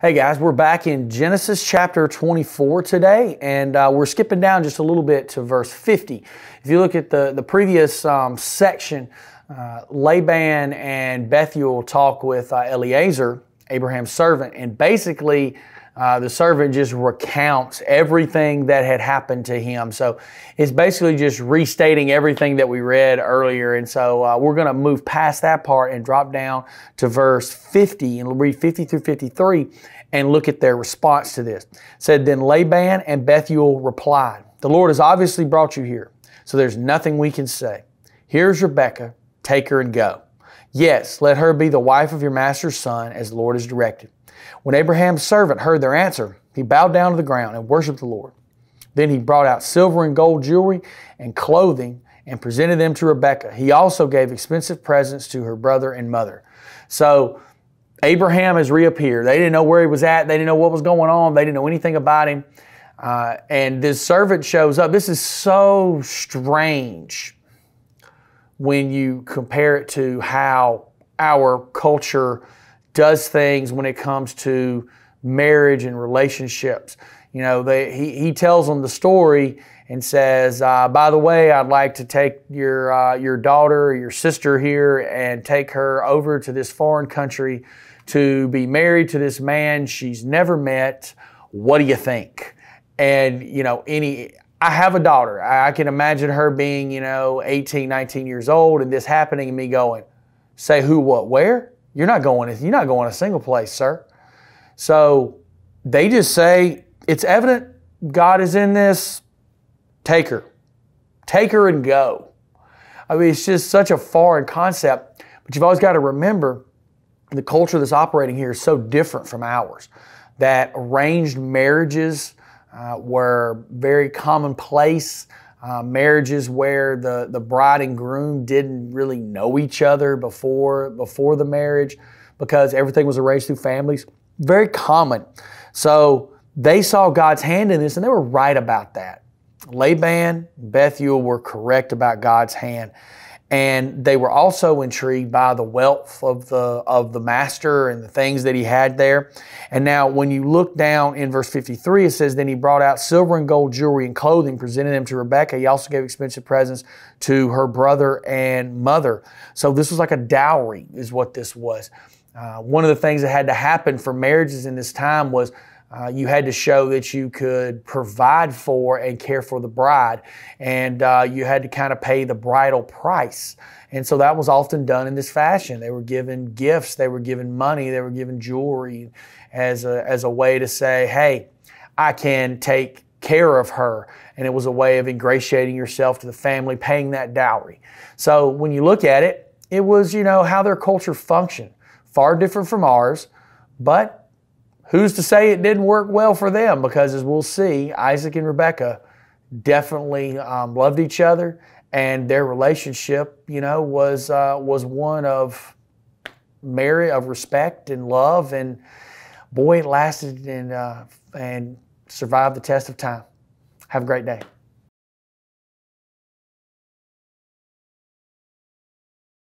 Hey guys, we're back in Genesis chapter 24 today, and uh, we're skipping down just a little bit to verse 50. If you look at the, the previous um, section, uh, Laban and Bethuel talk with uh, Eliezer, Abraham's servant, and basically uh, the servant just recounts everything that had happened to him. So it's basically just restating everything that we read earlier. And so uh, we're going to move past that part and drop down to verse 50 and read 50 through 53 and look at their response to this. It said, Then Laban and Bethuel replied, The Lord has obviously brought you here, so there's nothing we can say. Here's Rebekah, take her and go. Yes, let her be the wife of your master's son as the Lord has directed. When Abraham's servant heard their answer, he bowed down to the ground and worshiped the Lord. Then he brought out silver and gold jewelry and clothing and presented them to Rebekah. He also gave expensive presents to her brother and mother. So Abraham has reappeared. They didn't know where he was at, they didn't know what was going on, they didn't know anything about him. Uh, and this servant shows up. This is so strange when you compare it to how our culture does things when it comes to marriage and relationships. You know, they, he, he tells them the story and says, uh, by the way, I'd like to take your, uh, your daughter your sister here and take her over to this foreign country to be married to this man she's never met. What do you think? And, you know, any, I have a daughter. I, I can imagine her being, you know, 18, 19 years old and this happening and me going, say who, what, where? You're not going. You're not going a single place, sir. So they just say it's evident God is in this. Take her, take her and go. I mean, it's just such a foreign concept. But you've always got to remember the culture that's operating here is so different from ours. That arranged marriages uh, were very commonplace uh, marriages where the, the bride and groom didn't really know each other before before the marriage because everything was arranged through families. Very common. So they saw God's hand in this and they were right about that. Laban, Bethuel were correct about God's hand and they were also intrigued by the wealth of the of the master and the things that he had there. And now when you look down in verse 53 it says then he brought out silver and gold jewelry and clothing presented them to Rebekah. He also gave expensive presents to her brother and mother. So this was like a dowry is what this was. Uh, one of the things that had to happen for marriages in this time was uh, you had to show that you could provide for and care for the bride, and uh, you had to kind of pay the bridal price. And so that was often done in this fashion. They were given gifts, they were given money, they were given jewelry as a, as a way to say, hey, I can take care of her. And it was a way of ingratiating yourself to the family, paying that dowry. So when you look at it, it was, you know, how their culture functioned. Far different from ours, but Who's to say it didn't work well for them? Because as we'll see, Isaac and Rebecca definitely um, loved each other, and their relationship, you know, was uh, was one of Mary of respect and love, and boy, it lasted and uh, and survived the test of time. Have a great day.